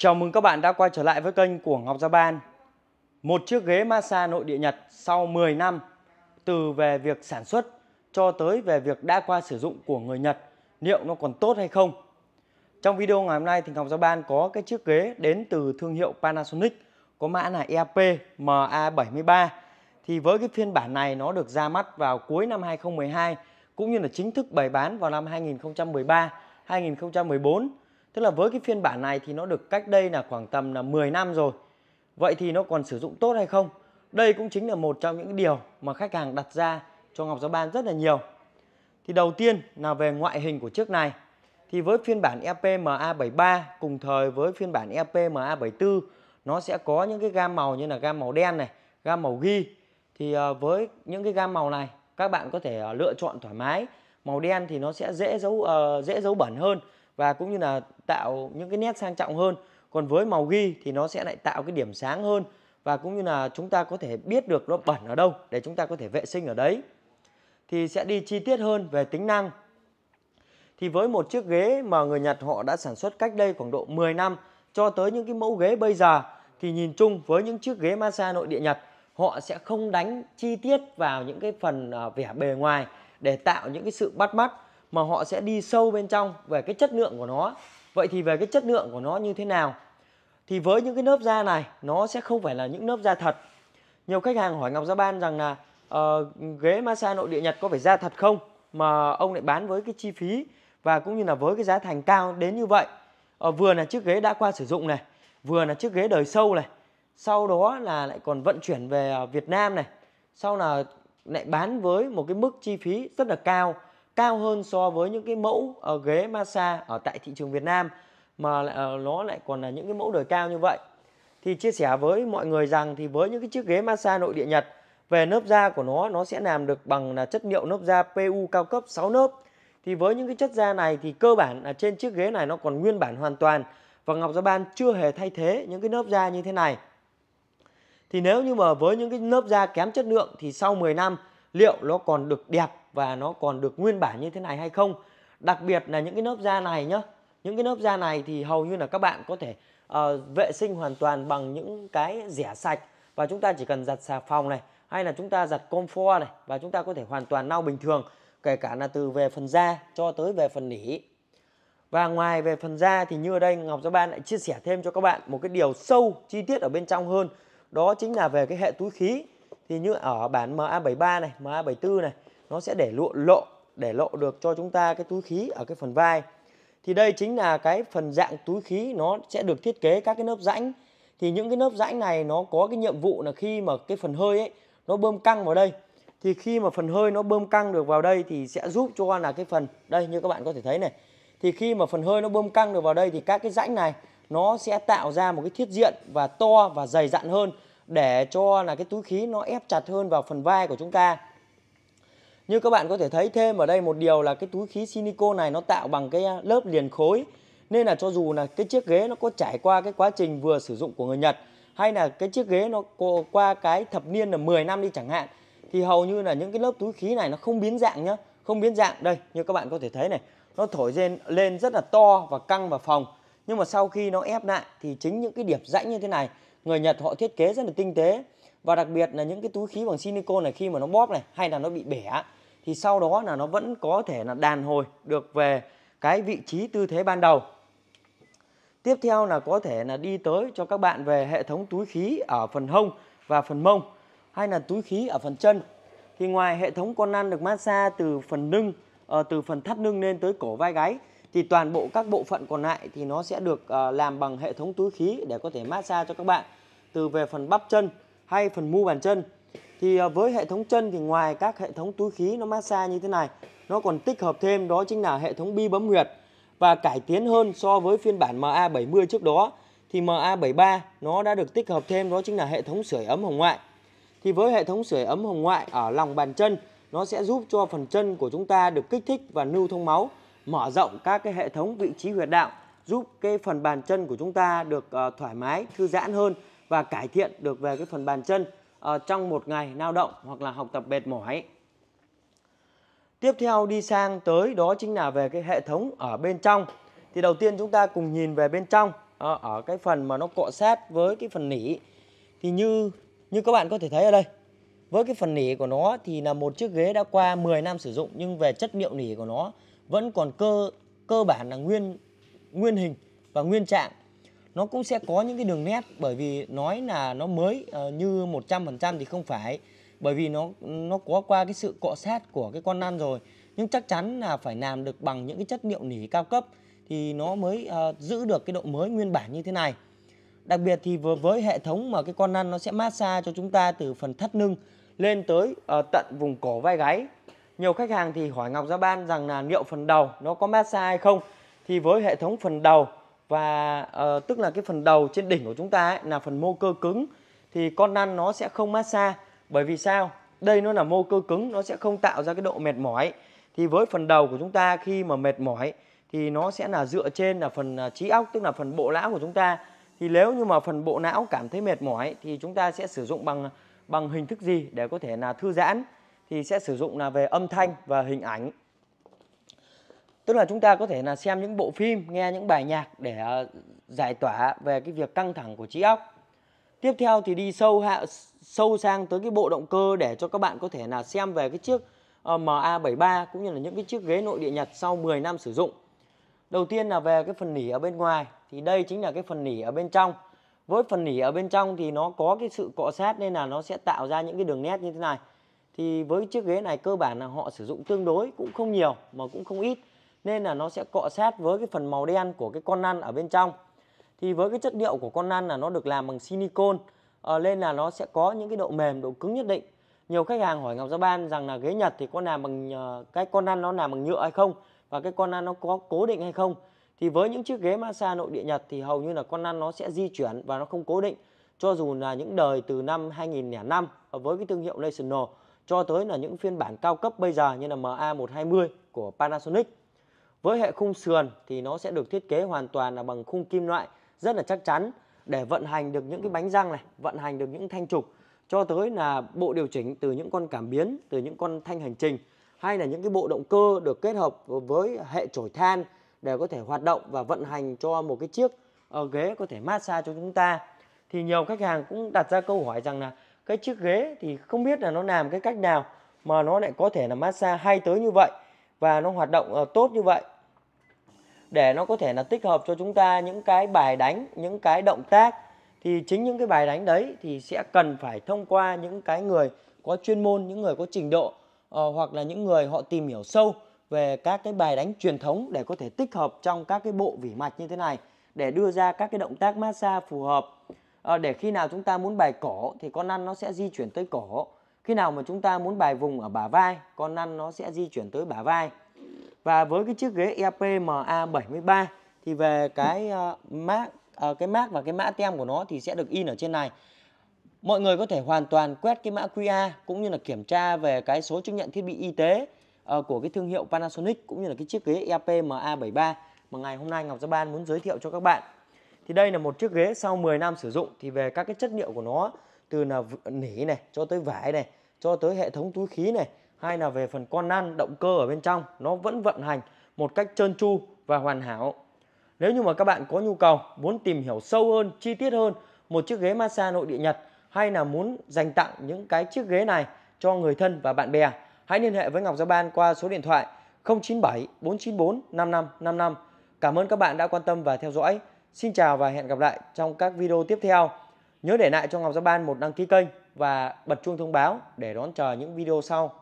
Chào mừng các bạn đã quay trở lại với kênh của Ngọc Gia Ban Một chiếc ghế massage nội địa Nhật sau 10 năm Từ về việc sản xuất cho tới về việc đã qua sử dụng của người Nhật Liệu nó còn tốt hay không? Trong video ngày hôm nay thì Ngọc Gia Ban có cái chiếc ghế đến từ thương hiệu Panasonic Có mã là EAP MA73 Thì với cái phiên bản này nó được ra mắt vào cuối năm 2012 Cũng như là chính thức bày bán vào năm 2013, 2014 Tức là với cái phiên bản này thì nó được cách đây là khoảng tầm là 10 năm rồi. Vậy thì nó còn sử dụng tốt hay không? Đây cũng chính là một trong những điều mà khách hàng đặt ra cho Ngọc giáo Ban rất là nhiều. Thì đầu tiên là về ngoại hình của chiếc này. Thì với phiên bản EPMA73 cùng thời với phiên bản EPMA74 nó sẽ có những cái gam màu như là gam màu đen này, gam màu ghi. Thì à, với những cái gam màu này các bạn có thể à, lựa chọn thoải mái. Màu đen thì nó sẽ dễ dấu uh, ờ, dễ dấu bẩn hơn và cũng như là tạo những cái nét sang trọng hơn còn với màu ghi thì nó sẽ lại tạo cái điểm sáng hơn và cũng như là chúng ta có thể biết được nó bẩn ở đâu để chúng ta có thể vệ sinh ở đấy thì sẽ đi chi tiết hơn về tính năng thì với một chiếc ghế mà người Nhật họ đã sản xuất cách đây khoảng độ 10 năm cho tới những cái mẫu ghế bây giờ thì nhìn chung với những chiếc ghế massage nội địa Nhật họ sẽ không đánh chi tiết vào những cái phần à, vẻ bề ngoài để tạo những cái sự bắt mắt mà họ sẽ đi sâu bên trong về cái chất lượng của nó vậy thì về cái chất lượng của nó như thế nào thì với những cái lớp da này nó sẽ không phải là những lớp da thật nhiều khách hàng hỏi ngọc gia ban rằng là uh, ghế massage nội địa nhật có phải da thật không mà ông lại bán với cái chi phí và cũng như là với cái giá thành cao đến như vậy uh, vừa là chiếc ghế đã qua sử dụng này vừa là chiếc ghế đời sâu này sau đó là lại còn vận chuyển về ờ, Việt Nam này sau là lại bán với một cái mức chi phí rất là cao cao hơn so với những cái mẫu uh, ghế massage ở tại thị trường Việt Nam mà uh, nó lại còn là những cái mẫu đời cao như vậy thì chia sẻ với mọi người rằng thì với những cái chiếc ghế massage nội địa Nhật về lớp da của nó nó sẽ làm được bằng là chất liệu lớp da PU cao cấp 6 lớp thì với những cái chất da này thì cơ bản là trên chiếc ghế này nó còn nguyên bản hoàn toàn và Ngọc Gia Ban chưa hề thay thế những cái lớp da như thế này thì nếu như mà với những cái lớp da kém chất lượng thì sau 10 năm liệu nó còn được đẹp và nó còn được nguyên bản như thế này hay không đặc biệt là những cái lớp da này nhá những cái lớp da này thì hầu như là các bạn có thể uh, vệ sinh hoàn toàn bằng những cái rẻ sạch và chúng ta chỉ cần giặt xà phòng này hay là chúng ta giặt comfort này và chúng ta có thể hoàn toàn lau bình thường kể cả là từ về phần da cho tới về phần nỉ và ngoài về phần da thì như ở đây Ngọc Gia Ban lại chia sẻ thêm cho các bạn một cái điều sâu chi tiết ở bên trong hơn đó chính là về cái hệ túi khí thì như ở bản MA73 này, MA74 này nó sẽ để lộ lộ để lộ được cho chúng ta cái túi khí ở cái phần vai thì đây chính là cái phần dạng túi khí nó sẽ được thiết kế các cái nớp rãnh thì những cái nớp rãnh này nó có cái nhiệm vụ là khi mà cái phần hơi ấy nó bơm căng vào đây thì khi mà phần hơi nó bơm căng được vào đây thì sẽ giúp cho là cái phần đây như các bạn có thể thấy này thì khi mà phần hơi nó bơm căng được vào đây thì các cái rãnh này nó sẽ tạo ra một cái thiết diện và to và dày dặn hơn để cho là cái túi khí nó ép chặt hơn vào phần vai của chúng ta như các bạn có thể thấy thêm ở đây một điều là cái túi khí silicon này nó tạo bằng cái uh, lớp liền khối nên là cho dù là cái chiếc ghế nó có trải qua cái quá trình vừa sử dụng của người Nhật hay là cái chiếc ghế nó qua cái thập niên là 10 năm đi chẳng hạn thì hầu như là những cái lớp túi khí này nó không biến dạng nhá, không biến dạng. Đây, như các bạn có thể thấy này, nó thổi lên lên rất là to và căng vào phòng. Nhưng mà sau khi nó ép lại thì chính những cái điểm rãnh như thế này, người Nhật họ thiết kế rất là tinh tế và đặc biệt là những cái túi khí bằng silicon này khi mà nó bóp này hay là nó bị bẻ thì sau đó là nó vẫn có thể là đàn hồi được về cái vị trí tư thế ban đầu. Tiếp theo là có thể là đi tới cho các bạn về hệ thống túi khí ở phần hông và phần mông hay là túi khí ở phần chân. Thì ngoài hệ thống con lăn được massage từ phần lưng, ờ, từ phần thắt lưng lên tới cổ vai gáy thì toàn bộ các bộ phận còn lại thì nó sẽ được ờ, làm bằng hệ thống túi khí để có thể massage cho các bạn từ về phần bắp chân hay phần mu bàn chân thì à, với hệ thống chân thì ngoài các hệ thống túi khí nó massage như thế này nó còn tích hợp thêm đó chính là hệ thống bi bấm huyệt và cải tiến hơn so với phiên bản MA70 trước đó thì MA73 nó đã được tích hợp thêm đó chính là hệ thống sưởi ấm hồng ngoại thì với hệ thống sưởi ấm hồng ngoại ở lòng bàn chân nó sẽ giúp cho phần chân của chúng ta được kích thích và lưu thông máu mở rộng các cái hệ thống vị trí huyệt đạo giúp cái phần bàn chân của chúng ta được uh, thoải mái thư giãn hơn và cải thiện được về cái phần bàn chân Ờ, trong một ngày lao động hoặc là học tập mệt mỏi. Tiếp theo đi sang tới đó chính là về cái hệ thống ở bên trong. Thì đầu tiên chúng ta cùng nhìn về bên trong ở cái phần mà nó cọ sát với cái phần nỉ. Thì như như các bạn có thể thấy ở đây. Với cái phần nỉ của nó thì là một chiếc ghế đã qua 10 năm sử dụng nhưng về chất liệu nỉ của nó vẫn còn cơ cơ bản là nguyên nguyên hình và nguyên trạng nó cũng sẽ có những cái đường nét bởi vì nói là nó mới uh, như 100% thì không phải bởi vì nó nó có qua cái sự cọ sát của cái con nan rồi nhưng chắc chắn là phải làm được bằng những cái chất liệu nỉ cao cấp thì nó mới uh, giữ được cái độ mới nguyên bản như thế này đặc biệt thì với, với hệ thống mà cái con nan nó sẽ massage cho chúng ta từ phần thắt lưng lên tới uh, tận vùng cổ vai gáy nhiều khách hàng thì hỏi Ngọc Gia Ban rằng là liệu phần đầu nó có massage hay không thì với hệ thống phần đầu và uh, tức là cái phần đầu trên đỉnh của chúng ta ấy, là phần mô cơ cứng thì con năn nó sẽ không massage bởi vì sao đây nó là mô cơ cứng nó sẽ không tạo ra cái độ mệt mỏi thì với phần đầu của chúng ta khi mà mệt mỏi thì nó sẽ là dựa trên là phần à, trí óc tức là phần bộ não của chúng ta thì nếu như mà phần bộ não cảm thấy mệt mỏi thì chúng ta sẽ sử dụng bằng bằng hình thức gì để có thể là thư giãn thì sẽ sử dụng là về âm thanh và hình ảnh tức là chúng ta có thể là xem những bộ phim nghe những bài nhạc để ờ, giải tỏa về cái việc căng thẳng của trí óc tiếp theo thì đi sâu hạ sâu sang tới cái bộ động cơ để cho các bạn có thể là xem về cái chiếc ờ, MA73 cũng như là những cái chiếc ghế nội địa Nhật sau 10 năm sử dụng. Đầu tiên là về cái phần nỉ ở bên ngoài thì đây chính là cái phần nỉ ở bên trong. Với phần nỉ ở bên trong thì nó có cái sự cọ sát nên là nó sẽ tạo ra những cái đường nét như thế này. Thì với chiếc ghế này cơ bản là họ sử dụng tương đối cũng không nhiều mà cũng không ít nên là nó sẽ cọ sát với cái phần màu đen của cái con năn ở bên trong thì với cái chất liệu của con năn là nó được làm bằng silicon ờ, nên là nó sẽ có những cái độ mềm độ cứng nhất định nhiều khách hàng hỏi ngọc gia ban rằng là ghế nhật thì có làm bằng ờ, cái con năn nó làm bằng nhựa hay không và cái con năn nó có cố định hay không thì với những chiếc ghế massage nội địa nhật thì hầu như là con năn nó sẽ di chuyển và nó không cố định cho dù là những đời từ năm 2005 ờ, với cái thương hiệu National cho tới là những phiên bản cao cấp bây giờ như là MA120 của Panasonic với hệ khung sườn thì nó sẽ được thiết kế hoàn toàn là bằng khung kim loại rất là chắc chắn để vận hành được những cái bánh răng này, vận hành được những thanh trục cho tới là bộ điều chỉnh từ những con cảm biến, từ những con thanh hành trình hay là những cái bộ động cơ được kết hợp với hệ chổi than để có thể hoạt động và vận hành cho một cái chiếc ờ, ghế có thể massage cho chúng ta. Thì nhiều khách hàng cũng đặt ra câu hỏi rằng là cái chiếc ghế thì không biết là nó làm cái cách nào mà nó lại có thể là massage hay tới như vậy và nó hoạt động ờ, tốt như vậy để nó có thể là tích hợp cho chúng ta những cái bài đánh những cái động tác thì chính những cái bài đánh đấy thì sẽ cần phải thông qua những cái người có chuyên môn những người có trình độ ờ, hoặc là những người họ tìm hiểu sâu về các cái bài đánh truyền thống để có thể tích hợp trong các cái bộ vỉ mạch như thế này để đưa ra các cái động tác massage phù hợp ờ, để khi nào chúng ta muốn bài cổ thì con ăn nó sẽ di chuyển tới cổ khi nào mà chúng ta muốn bài vùng ở bả vai con năn nó sẽ di chuyển tới bả vai và với cái chiếc ghế EPMA 73 thì về cái uh, mác uh, cái mác và cái mã tem của nó thì sẽ được in ở trên này mọi người có thể hoàn toàn quét cái mã QR cũng như là kiểm tra về cái số chứng nhận thiết bị y tế uh, của cái thương hiệu Panasonic cũng như là cái chiếc ghế EPMA73 mà ngày hôm nay Ngọc Gia Ban muốn giới thiệu cho các bạn. Thì đây là một chiếc ghế sau 10 năm sử dụng thì về các cái chất liệu của nó từ là nỉ này cho tới vải này cho tới hệ thống túi khí này hay là về phần con nan động cơ ở bên trong nó vẫn vận hành một cách trơn tru và hoàn hảo nếu như mà các bạn có nhu cầu muốn tìm hiểu sâu hơn chi tiết hơn một chiếc ghế massage nội địa Nhật hay là muốn dành tặng những cái chiếc ghế này cho người thân và bạn bè hãy liên hệ với Ngọc Gia Ban qua số điện thoại 097 494 5555 Cảm ơn các bạn đã quan tâm và theo dõi Xin chào và hẹn gặp lại trong các video tiếp theo Nhớ để lại cho Ngọc Gia Ban một đăng ký kênh và bật chuông thông báo để đón chờ những video sau.